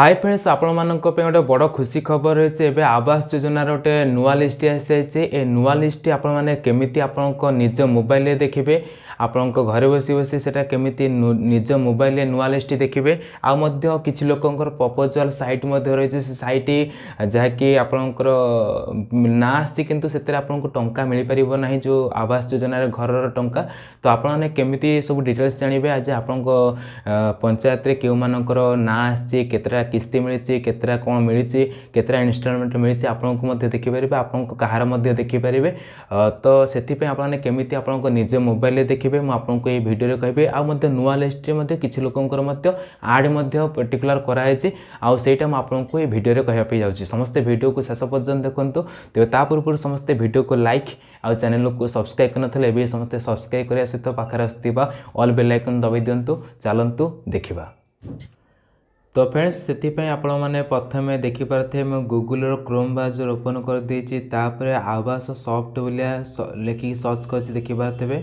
high friends ଆପଣମାନଙ୍କ ପାଇଁ ଗୋଟେ ବଡ଼ ଖୁସି ଖବର ରହିଛି ଏବେ ଆବାସ ଯୋଜନାର ଗୋଟେ ନୂଆ ଲିଷ୍ଟଟି ଆସିଯାଇଛି ଏ ନୂଆ ଲିଷ୍ଟଟି ଆପଣମାନେ କେମିତି ଆପଣଙ୍କ ନିଜ ମୋବାଇଲରେ ଦେଖିବେ आपण घरे बस बस केमी निज मोबाइल नुआ लिस्ट देखिए आउ लोकर प्रपोजाल सैट रही है सैट जहाँकि आपणकर ना आते आपको टाँह मिल पार ना जो आवास योजन घर टाँचा तो आपने केमी सब डिटेल्स जानवे आज आप पंचायत क्यों मानक ना आतटा किस्ती मिली केतटा कौन मिली केतटा इनस्टलमेंट मिली आपको देखिपारे आप देखिपारे तो से आपने केमी आप निज मोबाइल देखिए ଦେଖିବେ ମୁଁ ଆପଣଙ୍କୁ ଏଇ ଭିଡ଼ିଓରେ କହିବି ଆଉ ମଧ୍ୟ ନୂଆ ଲିଷ୍ଟରେ ମଧ୍ୟ କିଛି ଲୋକଙ୍କର ମଧ୍ୟ ଆଡ଼୍ ମଧ୍ୟ ପର୍ଟିକୁଲାର କରାହେଇଛି ଆଉ ସେଇଟା ମୁଁ ଆପଣଙ୍କୁ ଏଇ ଭିଡ଼ିଓରେ କହିବା ପାଇଁ ଯାଉଛି ସମସ୍ତେ ଭିଡ଼ିଓକୁ ଶେଷ ପର୍ଯ୍ୟନ୍ତ ଦେଖନ୍ତୁ ତେବେ ତା ପୂର୍ବରୁ ସମସ୍ତେ ଭିଡ଼ିଓକୁ ଲାଇକ୍ ଆଉ ଚ୍ୟାନେଲକୁ ସବସ୍କ୍ରାଇବ୍ କରିନଥିଲେ ଏବେ ସମସ୍ତେ ସବସ୍କ୍ରାଇବ୍ କରିବା ସହିତ ପାଖରେ ଆସୁଥିବା ଅଲ୍ ବେଲ୍ ଆଇକନ୍ ଦବାଇ ଦିଅନ୍ତୁ ଚାଲନ୍ତୁ ଦେଖିବା ତ ଫ୍ରେଣ୍ଡସ୍ ସେଥିପାଇଁ ଆପଣମାନେ ପ୍ରଥମେ ଦେଖିପାରୁଥିବେ ମୁଁ ଗୁଗୁଲ୍ର କ୍ରୋମ୍ ବ୍ରାଉଜର୍ ଓପନ୍ କରିଦେଇଛି ତାପରେ ଆବାସ ସଫ୍ଟ ବୋଲିଆ ଲେଖିକି ସର୍ଚ୍ଚ କରିଛି ଦେଖିପାରୁଥିବେ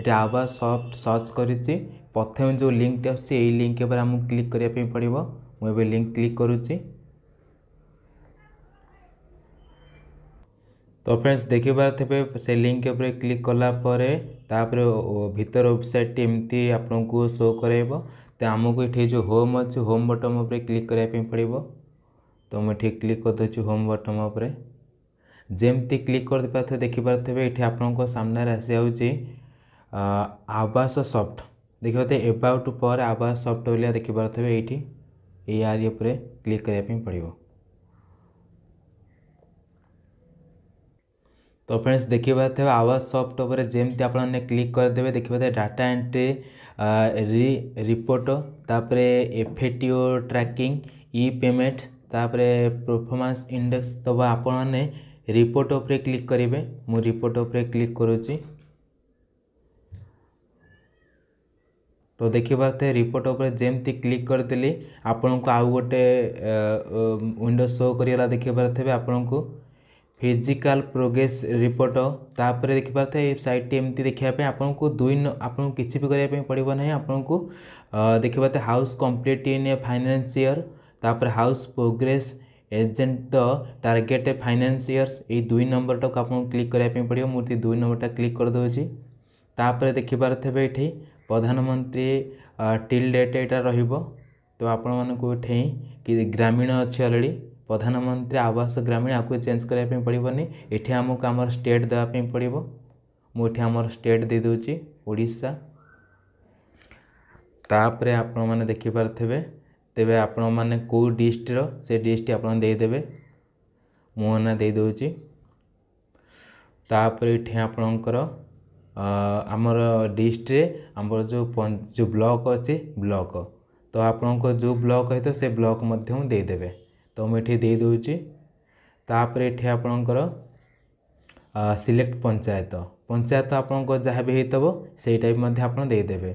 ଏଠି ଆଉ ବା ସଫ୍ଟ ସର୍ଚ୍ଚ କରିଛି ପ୍ରଥମେ ଯେଉଁ ଲିଙ୍କଟି ଆସୁଛି ଏଇ ଲିଙ୍କ ଉପରେ ଆମକୁ କ୍ଲିକ୍ କରିବା ପାଇଁ ପଡ଼ିବ ମୁଁ ଏବେ ଲିଙ୍କ କ୍ଲିକ୍ କରୁଛି ତ ଫ୍ରେଣ୍ଡସ୍ ଦେଖିପାରୁଥିବେ ସେ ଲିଙ୍କ ଉପରେ କ୍ଲିକ୍ କଲା ପରେ ତାପରେ ଭିତର ୱେବସାଇଟ୍ଟି ଏମିତି ଆପଣଙ୍କୁ ଶୋ କରାଇବ ତ ଆମକୁ ଏଠି ଯେଉଁ ହୋମ୍ ଅଛି ହୋମ୍ ବଟମ୍ ଉପରେ କ୍ଲିକ୍ କରିବା ପାଇଁ ପଡ଼ିବ ତ ମୁଁ ଏଠି କ୍ଲିକ୍ କରିଦେଉଛି ହୋମ୍ ବଟମ୍ ଉପରେ ଯେମିତି କ୍ଲିକ୍ କରିପାରୁଥିବେ ଦେଖିପାରୁଥିବେ ଏଠି ଆପଣଙ୍କ ସାମ୍ନାରେ ଆସିଯାଉଛି ଆବାସ ସଫ୍ଟ ଦେଖିବା ଏବାଉଟ୍ ପରେ ଆବାସ ସଫ୍ଟ ବୋଲି ଦେଖିପାରୁଥିବେ ଏଇଠି ଏଇ ଆରି ଉପରେ କ୍ଲିକ୍ କରିବା ପାଇଁ ପଡ଼ିବ ତ ଫ୍ରେଣ୍ଡସ୍ ଦେଖିପାରୁଥିବେ ଆୱାଜ ସଫ୍ଟ ଉପରେ ଯେମିତି ଆପଣମାନେ କ୍ଲିକ୍ କରିଦେବେ ଦେଖିପାରୁଥିବେ ଡାଟା ଏଣ୍ଟ୍ରି ରି ରିପୋର୍ଟ ତାପରେ ଏଫେଟିଓ ଟ୍ରାକିଂ ଇ ପେମେଣ୍ଟ ତାପରେ ପରଫର୍ମାନ୍ସ ଇଣ୍ଡେକ୍ସ ତ ଆପଣମାନେ ରିପୋର୍ଟ ଉପରେ କ୍ଲିକ୍ କରିବେ ମୁଁ ରିପୋର୍ଟ ଉପରେ କ୍ଲିକ୍ କରୁଛି ତ ଦେଖିପାରୁଥିବେ ରିପୋର୍ଟ ଉପରେ ଯେମିତି କ୍ଲିକ୍ କରିଦେଲି ଆପଣଙ୍କୁ ଆଉ ଗୋଟେ ୱିଣ୍ଡୋ ଶୋ କରିଗଲା ଦେଖିପାରୁଥିବେ ଆପଣଙ୍କୁ ଫିଜିକାଲ୍ ପ୍ରୋଗ୍ରେସ୍ ରିପୋର୍ଟ ତାପରେ ଦେଖିପାରୁଥିବେ ଏ ସାଇଟ୍ଟି ଏମିତି ଦେଖିବା ପାଇଁ ଆପଣଙ୍କୁ ଦୁଇ ଆପଣଙ୍କୁ କିଛି ବି କରିବା ପାଇଁ ପଡ଼ିବ ନାହିଁ ଆପଣଙ୍କୁ ଦେଖିପାରୁଥିବେ house complete in a finance year ତାପରେ house progress against the target finance years ଏଇ ଦୁଇ ନମ୍ବରଟାକୁ ଆପଣଙ୍କୁ କ୍ଲିକ୍ କରିବା ପାଇଁ ପଡ଼ିବ ମୁଁ ଦୁଇ ନମ୍ବରଟା କ୍ଲିକ୍ କରିଦେଉଛି ତାପରେ ଦେଖିପାରୁଥିବେ ଏଠି ପ୍ରଧାନମନ୍ତ୍ରୀ ଟିଲ୍ ଡେଟ୍ ଏଇଟା ରହିବ ତ ଆପଣମାନଙ୍କୁ ଏଠେଇଁ କି ଗ୍ରାମୀଣ ଅଛି ଅଲରେଡ଼ି ପ୍ରଧାନମନ୍ତ୍ରୀ ଆବାସ ଗ୍ରାମୀଣ ଆକୁ ଚେଞ୍ଜ କରିବା ପାଇଁ ପଡ଼ିବନି ଏଠି ଆମକୁ ଆମର ଷ୍ଟେଟ୍ ଦେବା ପାଇଁ ପଡ଼ିବ ମୁଁ ଏଠି ଆମର ଷ୍ଟେଟ୍ ଦେଇଦେଉଛି ଓଡ଼ିଶା ତାପରେ ଆପଣମାନେ ଦେଖିପାରୁଥିବେ ତେବେ ଆପଣମାନେ କେଉଁ ଡିଷ୍ଟ୍ରିର ସେ ଡିଷ୍ଟ୍ରି ଆପଣ ଦେଇଦେବେ ମୁଁ ଏନା ଦେଇଦେଉଛି ତାପରେ ଏଠି ଆପଣଙ୍କର ଆମର ଡିଷ୍ଟ୍ରେ ଆମର ଯେଉଁ ଯେଉଁ ବ୍ଲକ୍ ଅଛି ବ୍ଲକ୍ ତ ଆପଣଙ୍କ ଯେଉଁ ବ୍ଲକ୍ ହୋଇଥିବ ସେ ବ୍ଲକ୍ ମଧ୍ୟ ମୁଁ ଦେଇଦେବେ ତ ମୁଁ ଏଠି ଦେଇଦେଉଛି ତାପରେ ଏଠି ଆପଣଙ୍କର ସିଲେକ୍ଟ ପଞ୍ଚାୟତ ପଞ୍ଚାୟତ ଆପଣଙ୍କ ଯାହା ବି ହେଇଥିବ ସେଇଟା ବି ମଧ୍ୟ ଆପଣ ଦେଇଦେବେ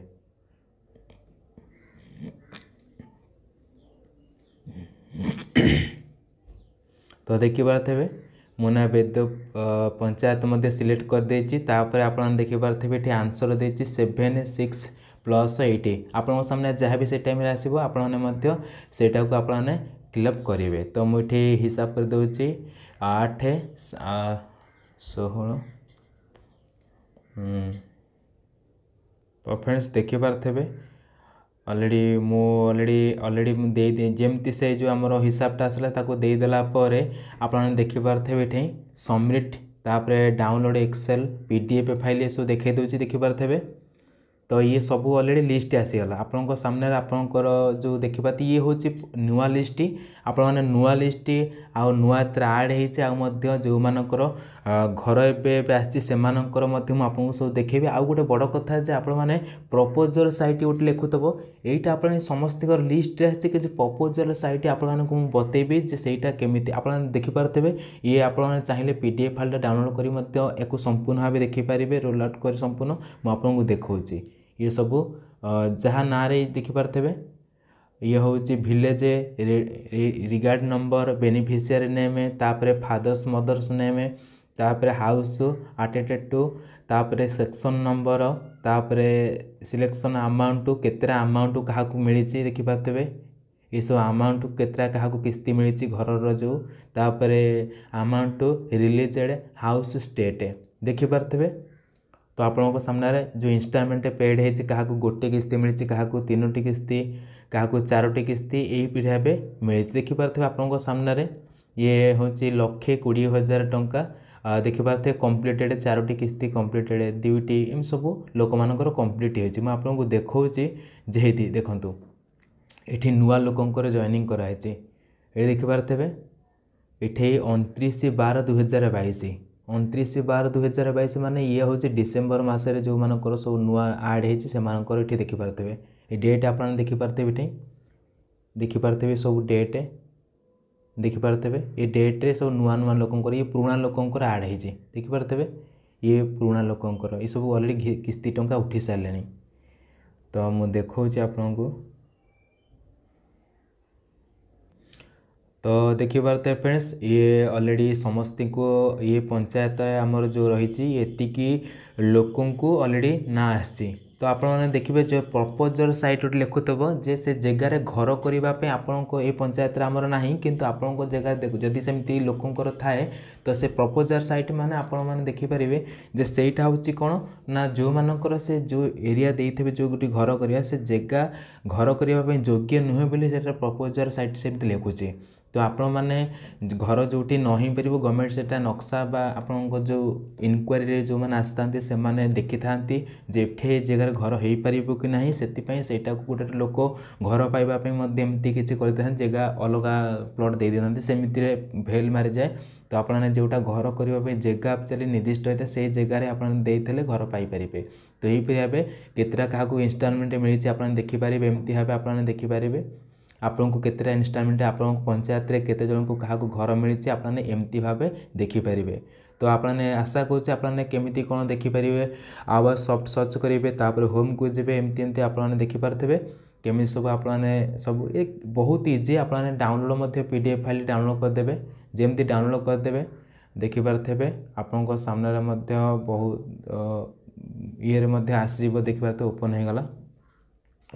ତ ଦେଖିପାରୁଥିବେ ମୁନା ବେଦ ପଞ୍ଚାୟତ ମଧ୍ୟ ସିଲେକ୍ଟ କରିଦେଇଛି ତାପରେ ଆପଣମାନେ ଦେଖିପାରୁଥିବେ ଏଠି ଆନ୍ସର୍ ଦେଇଛି ସେଭେନ୍ ସିକ୍ସ ପ୍ଲସ୍ ଏଇଟ୍ ଆପଣଙ୍କ ସାମ୍ନା ଯାହା ବି ସେ ଟାଇମ୍ରେ ଆସିବ ଆପଣମାନେ ମଧ୍ୟ ସେଇଟାକୁ ଆପଣମାନେ ଫିଲ୍ଅପ୍ କରିବେ ତ ମୁଁ ଏଠି ହିସାବ କରିଦେଉଛି ଆଠ ଷୋହଳ ତ ଫ୍ରେଣ୍ଡସ୍ ଦେଖିପାରୁଥିବେ ଅଲରେଡ଼ି ମୁଁ ଅଲରେଡ଼ି ଅଲରେଡ଼ି ମୁଁ ଦେଇ ଯେମିତି ସେ ଯେଉଁ ଆମର ହିସାବଟା ଆସିଲା ତାକୁ ଦେଇଦେଲା ପରେ ଆପଣମାନେ ଦେଖିପାରୁଥିବେ ଏଠି ସବମିଟ୍ ତାପରେ download excel P D F file ଏସବୁ ଦେଖାଇ ଦେଉଛି ଦେଖିପାରୁଥିବେ ତ ଇଏ ସବୁ ଅଲରେଡ଼ି ଲିଷ୍ଟ ଆସିଗଲା ଆପଣଙ୍କ ସାମ୍ନାରେ ଆପଣଙ୍କର ଯେଉଁ ଦେଖିପାରୁଥିବେ ଇଏ ହେଉଛି ନୂଆ ଲିଷ୍ଟଟି ଆପଣମାନେ ନୂଆ ଲିଷ୍ଟ ଆଉ ନୂଆ ଯେତେବେଳେ ଆଡ଼୍ ହେଇଛି ଆଉ ମଧ୍ୟ ଯେଉଁମାନଙ୍କର ଘର ଏବେ ଏବେ ଆସିଛି ସେମାନଙ୍କର ମଧ୍ୟ ମୁଁ ଆପଣଙ୍କୁ ସବୁ ଦେଖେଇବି ଆଉ ଗୋଟେ ବଡ଼ କଥା ଯେ ଆପଣମାନେ ପ୍ରପୋଜର ସାଇଟ୍ ଗୋଟେ ଲେଖୁଥିବ ଏଇଟା ଆପଣ ସମସ୍ତଙ୍କର ଲିଷ୍ଟରେ ଆସିଛି କିଛି ପ୍ରପୋଜର ସାଇଟ୍ ଆପଣମାନଙ୍କୁ ମୁଁ ବତେଇବି ଯେ ସେଇଟା କେମିତି ଆପଣ ଦେଖିପାରୁଥିବେ ଇଏ ଆପଣମାନେ ଚାହିଁଲେ ପି ଡି ଏଫ୍ ଫାଇଲ୍ଟା ଡାଉନଲୋଡ଼୍ କରି ମଧ୍ୟ ୟାକୁ ସମ୍ପୂର୍ଣ୍ଣ ଭାବେ ଦେଖିପାରିବେ ରୋଲ୍ ଆଉଟ୍ କରି ସମ୍ପୂର୍ଣ୍ଣ ମୁଁ ଆପଣଙ୍କୁ ଦେଖାଉଛି ଇଏ ସବୁ ଯାହା ନାଁରେ ଦେଖିପାରୁଥିବେ ଇଏ ହେଉଛି ଭିଲେଜ୍ ରିଗାର୍ଡ଼ ନମ୍ବର ବେନିଫିସିଆରୀ ନେମ୍ ତା'ପରେ ଫାଦର୍ସ ମଦର୍ସ ନେମ୍ ତା'ପରେ ହାଉସ୍ ଆଟେଡ଼େଡ଼୍ ଟୁ ତା'ପରେ ସେକ୍ସନ୍ ନମ୍ବର ତା'ପରେ ସିଲେକ୍ସନ୍ ଆମାଉଣ୍ଟ କେତେଟା ଆମାଉଣ୍ଟ କାହାକୁ ମିଳିଛି ଦେଖିପାରୁଥିବେ ଏସବୁ ଆମାଉଣ୍ଟ କେତେଟା କାହାକୁ କିସ୍ତି ମିଳିଛି ଘରର ଯେଉଁ ତା'ପରେ ଆମାଉଣ୍ଟ ରିଲିଜେଡ଼୍ ହାଉସ୍ ଷ୍ଟେଟ୍ ଦେଖିପାରୁଥିବେ ତ ଆପଣଙ୍କ ସାମ୍ନାରେ ଯେଉଁ ଇନଷ୍ଟଲମେଣ୍ଟ ପେଡ଼୍ ହେଇଛି କାହାକୁ ଗୋଟେ କିସ୍ତି ମିଳିଛି କାହାକୁ ତିନୋଟି କିସ୍ତି କାହାକୁ ଚାରୋଟି କିସ୍ତି ଏହିପରି ଭାବେ ମିଳିଛି ଦେଖିପାରୁଥିବେ ଆପଣଙ୍କ ସାମ୍ନାରେ ଇଏ ହେଉଛି ଲକ୍ଷେ କୋଡ଼ିଏ ହଜାର ଟଙ୍କା ଦେଖିପାରୁଥିବେ କମ୍ପ୍ଲିଟେଡ଼୍ ଚାରୋଟି କିସ୍ତି କମ୍ପ୍ଲିଟେଡ଼୍ ଦୁଇଟି ଏମିତି ସବୁ ଲୋକମାନଙ୍କର କମ୍ପ୍ଲିଟ୍ ହେଇଛି ମୁଁ ଆପଣଙ୍କୁ ଦେଖାଉଛି ଯେହେତି ଦେଖନ୍ତୁ ଏଠି ନୂଆ ଲୋକଙ୍କର ଜଏନିଂ କରାହେଇଛି ଏଇଠି ଦେଖିପାରୁଥିବେ ଏଠି ଅଣତିରିଶ ବାର ଦୁଇହଜାର ବାଇଶ ଅଣତିରିଶ ବାର ଦୁଇହଜାର ବାଇଶ ମାନେ ଇଏ ହେଉଛି ଡିସେମ୍ବର ମାସରେ ଯେଉଁମାନଙ୍କର ସବୁ ନୂଆ ଆଡ଼୍ ହେଇଛି ସେମାନଙ୍କର ଏଠି ଦେଖିପାରୁଥିବେ ये डेट आप देखिपारे देखिपारे सब डेट देखिपारे ये डेट्रे सब नुआ नुआ लोक ये पुराणा लोक आड हो देखिपारे ये पुराणा लोकर ये सब अलरेडी किस्ती टाँचा उठी सारे तो मुझे देखा आपण को तो देखिपारे फ्रेंड्स ये अलरेडी समस्ती को ये पंचायत आमर जो रही लोक अलरेडी ना आ ତ ଆପଣମାନେ ଦେଖିବେ ଯେଉଁ ପ୍ରପୋଜର ସାଇଟ୍ ଗୋଟେ ଲେଖୁଥିବ ଯେ ସେ ଜାଗାରେ ଘର କରିବା ପାଇଁ ଆପଣଙ୍କ ଏ ପଞ୍ଚାୟତରେ ଆମର ନାହିଁ କିନ୍ତୁ ଆପଣଙ୍କ ଜାଗାରେ ଯଦି ସେମିତି ଲୋକଙ୍କର ଥାଏ ତ ସେ ପ୍ରପୋଜର ସାଇଟ୍ ମାନେ ଆପଣମାନେ ଦେଖିପାରିବେ ଯେ ସେଇଟା ହେଉଛି କ'ଣ ନା ଯେଉଁମାନଙ୍କର ସେ ଯେଉଁ ଏରିଆ ଦେଇଥିବେ ଯେଉଁ ଗୋଟେ ଘର କରିବା ସେ ଜାଗା ଘର କରିବା ପାଇଁ ଯୋଗ୍ୟ ନୁହେଁ ବୋଲି ସେଟା ପ୍ରପୋଜର ସାଇଟ୍ ସେମିତି ଲେଖୁଛି ତ ଆପଣମାନେ ଘର ଯେଉଁଠି ନ ହେଇପାରିବ ଗଭର୍ଣ୍ଣମେଣ୍ଟ ସେଇଟା ନକ୍ସା ବା ଆପଣଙ୍କ ଯେଉଁ ଇନକ୍ୱାରୀରେ ଯେଉଁମାନେ ଆସିଥାନ୍ତି ସେମାନେ ଦେଖିଥାନ୍ତି ଯେ ଏଠି ଏ ଜାଗାରେ ଘର ହେଇପାରିବ କି ନାହିଁ ସେଥିପାଇଁ ସେଇଟାକୁ ଗୋଟେ ଲୋକ ଘର ପାଇବା ପାଇଁ ମଧ୍ୟ ଏମିତି କିଛି କରିଥାନ୍ତି ଜାଗା ଅଲଗା ପ୍ଲଟ୍ ଦେଇ ଦେଇଥାନ୍ତି ସେମିତିରେ ଭେଲ୍ ମାରିଯାଏ ତ ଆପଣମାନେ ଯେଉଁଟା ଘର କରିବା ପାଇଁ ଜାଗା ଚାଲି ନିର୍ଦ୍ଦିଷ୍ଟ ହୋଇଥାଏ ସେଇ ଜାଗାରେ ଆପଣ ଦେଇଥିଲେ ଘର ପାଇପାରିବେ ତ ଏହିପରି ଭାବେ କେତେଟା କାହାକୁ ଇନଷ୍ଟଲମେଣ୍ଟ ମିଳିଛି ଆପଣମାନେ ଦେଖିପାରିବେ ଏମିତି ଭାବେ ଆପଣମାନେ ଦେଖିପାରିବେ ଆପଣଙ୍କୁ କେତେଟା ଇନଷ୍ଟଲମେଣ୍ଟ ଆପଣଙ୍କ ପଞ୍ଚାୟତରେ କେତେଜଣଙ୍କୁ କାହାକୁ ଘର ମିଳିଛି ଆପଣମାନେ ଏମିତି ଭାବେ ଦେଖିପାରିବେ ତ ଆପଣମାନେ ଆଶା କରୁଛି ଆପଣମାନେ କେମିତି କ'ଣ ଦେଖିପାରିବେ ଆୱାର ସଫ୍ଟ ସର୍ଚ୍ଚ କରିବେ ତାପରେ ହୋମ୍କୁ ଯିବେ ଏମିତି ଏମିତି ଆପଣମାନେ ଦେଖିପାରୁଥିବେ କେମିତି ସବୁ ଆପଣମାନେ ସବୁ ଏ ବହୁତ ଇଜି ଆପଣମାନେ ଡାଉନଲୋଡ଼୍ ମଧ୍ୟ P D F file download କରିଦେବେ ଯେମିତି ଡାଉନଲୋଡ଼୍ କରିଦେବେ ଦେଖିପାରୁଥିବେ ଆପଣଙ୍କ ସାମ୍ନାରେ ମଧ୍ୟ ବହୁତ ଇଏରେ ମଧ୍ୟ ଆସିଯିବ ଦେଖିପାରୁଥିବେ ଓପନ୍ ହୋଇଗଲା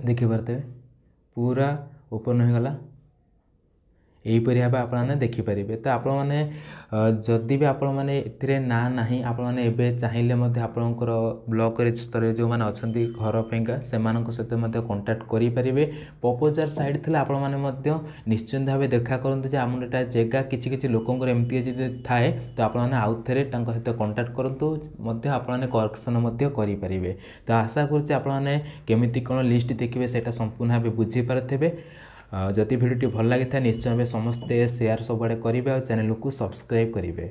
ଦେଖିପାରୁଥିବେ ପୁରା o no ଏହିପରି ଭାବେ ଆପଣମାନେ ଦେଖିପାରିବେ ତ ଆପଣମାନେ ଯଦି ବି ଆପଣମାନେ ଏଥିରେ ନାଁ ନାହିଁ ଆପଣମାନେ ଏବେ ଚାହିଁଲେ ମଧ୍ୟ ଆପଣଙ୍କର ବ୍ଲକରେ ସ୍ତରରେ ଯେଉଁମାନେ ଅଛନ୍ତି ଘର ପାଇଁକା ସେମାନଙ୍କ ସହିତ ମଧ୍ୟ କଣ୍ଟାକ୍ଟ କରିପାରିବେ ପପୋଜାର ସାଇଡ଼୍ ଥିଲେ ଆପଣମାନେ ମଧ୍ୟ ନିଶ୍ଚିନ୍ତ ଭାବେ ଦେଖା କରନ୍ତୁ ଯେ ଆମର ଏଇଟା ଜାଗା କିଛି କିଛି ଲୋକଙ୍କର ଏମିତି ଯଦି ଥାଏ ତ ଆପଣମାନେ ଆଉ ଥରେ ତାଙ୍କ ସହିତ କଣ୍ଟାକ୍ଟ କରନ୍ତୁ ମଧ୍ୟ ଆପଣମାନେ କରେକ୍ସନ୍ ମଧ୍ୟ କରିପାରିବେ ତ ଆଶା କରୁଛି ଆପଣମାନେ କେମିତି କ'ଣ ଲିଷ୍ଟ ଦେଖିବେ ସେଇଟା ସମ୍ପୂର୍ଣ୍ଣ ଭାବେ ବୁଝିପାରିଥିବେ ଯଦି ଭିଡ଼ିଓଟି ଭଲ ଲାଗିଥାଏ ନିଶ୍ଚୟ ଭାବେ ସମସ୍ତେ ସେୟାର ସବୁଆଡ଼େ କରିବେ ଆଉ ଚ୍ୟାନେଲକୁ ସବସ୍କ୍ରାଇବ୍ କରିବେ